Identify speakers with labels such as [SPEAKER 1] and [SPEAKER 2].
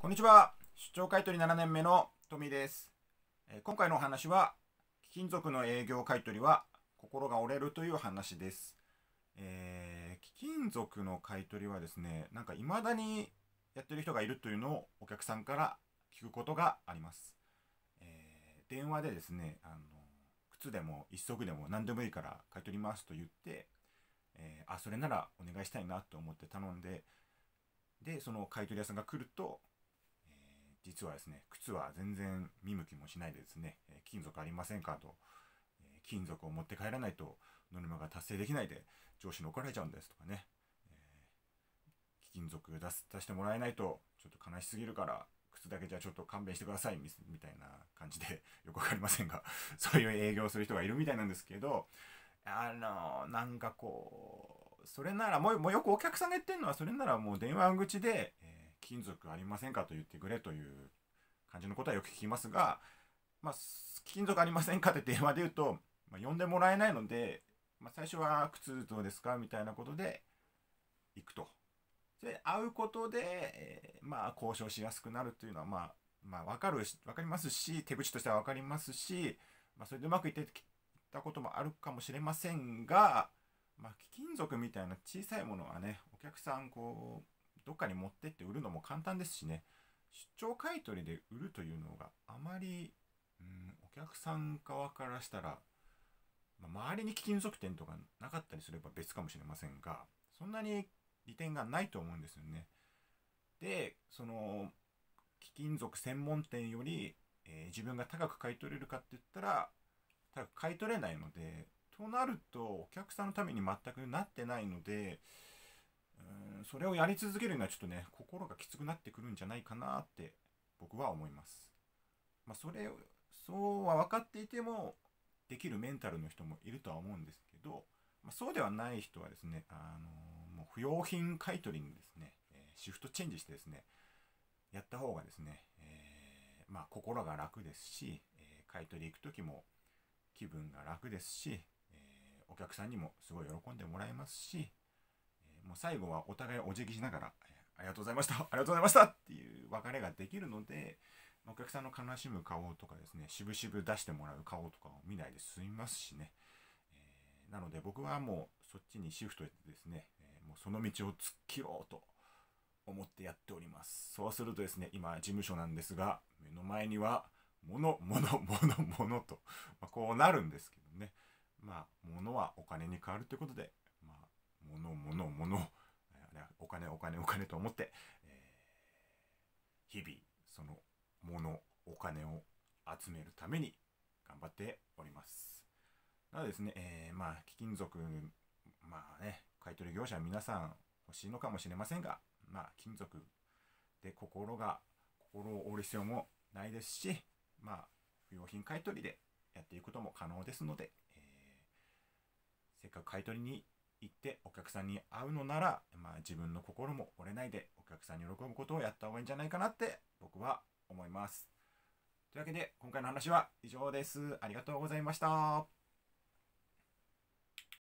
[SPEAKER 1] こんにちは。出張買取7年目のトミーです。今回のお話は、貴金属の営業買取は心が折れるという話です。えー、貴金属の買取はですね、なんか未だにやってる人がいるというのをお客さんから聞くことがあります。えー、電話でですね、あの靴でも一足でも何でもいいから買い取りますと言って、えー、あ、それならお願いしたいなと思って頼んで、で、その買取屋さんが来ると、実はですね、靴は全然見向きもしないでですね、え金属ありませんかと、え金属を持って帰らないとノルマが達成できないで上司に怒られちゃうんですとかね、え金属出す出してもらえないとちょっと悲しすぎるから靴だけじゃちょっと勘弁してくださいみたいな感じで よくわかりませんが そういう営業する人がいるみたいなんですけど、あの、なんかこう、それならもう、もうよくお客さんが言ってるのは、それならもう電話口で、え金属ありませんかと言ってくれという感じのことはよく聞きますが、まあ、金属ありませんかって電話で言うと、まあ、呼んでもらえないので、まあ、最初は靴どうですかみたいなことで行くと。で、会うことで、えー、まあ、交渉しやすくなるというのは、まあ、まあ、わかるし、わかりますし、手口としては分かりますし、まあ、それでうまくいってきたこともあるかもしれませんが、まあ、貴金属みたいな小さいものはね、お客さん、こう、どっかに持ってって売るのも簡単ですしね出張買取で売るというのがあまり、うん、お客さん側からしたら、まあ、周りに貴金属店とかなかったりすれば別かもしれませんがそんなに利点がないと思うんですよね。でその貴金属専門店より、えー、自分が高く買い取れるかって言ったら高く買い取れないのでとなるとお客さんのために全くなってないのでうんそれをやり続けるのはちょっとね心がきつくなってくるんじゃないかなって僕は思います。まあ、それをそうは分かっていてもできるメンタルの人もいるとは思うんですけど、まあ、そうではない人はですね、あのー、もう不用品買い取りにですね、えシフトチェンジしてですねやった方がですね、えー、まあ、心が楽ですし、えー、買い取り行く時も気分が楽ですし、えお客さんにもすごい喜んでもらえますし、もう最後はお互いお辞儀しながら、ありがとうございました、ありがとうございましたっていう別れができるので、お客さんの悲しむ顔とかですね、しぶしぶ出してもらう顔とかを見ないで済みますしね、えー、なので僕はもうそっちにシフトしてですね、えー、もうその道を突っ切ろうと思ってやっております。そうするとですね、今事務所なんですが、目の前には、もの、もの、もの、ものと、まあ、こうなるんですけどね、まあ、ものはお金に変わるということで、物物物お金お金お金と思って、えー、日々その物お金を集めるために頑張っておりますなのですね、えー、まあ貴金属まあね買取業者は皆さん欲しいのかもしれませんがまあ金属で心が心を折る必要もないですしまあ不用品買取でやっていくことも可能ですので、えー、せっかく買取に行ってお客さんに会うのなら、まあ、自分の心も折れないでお客さんに喜ぶことをやった方がいいんじゃないかなって僕は思います。というわけで今回の話は以上です。ありがとうございました。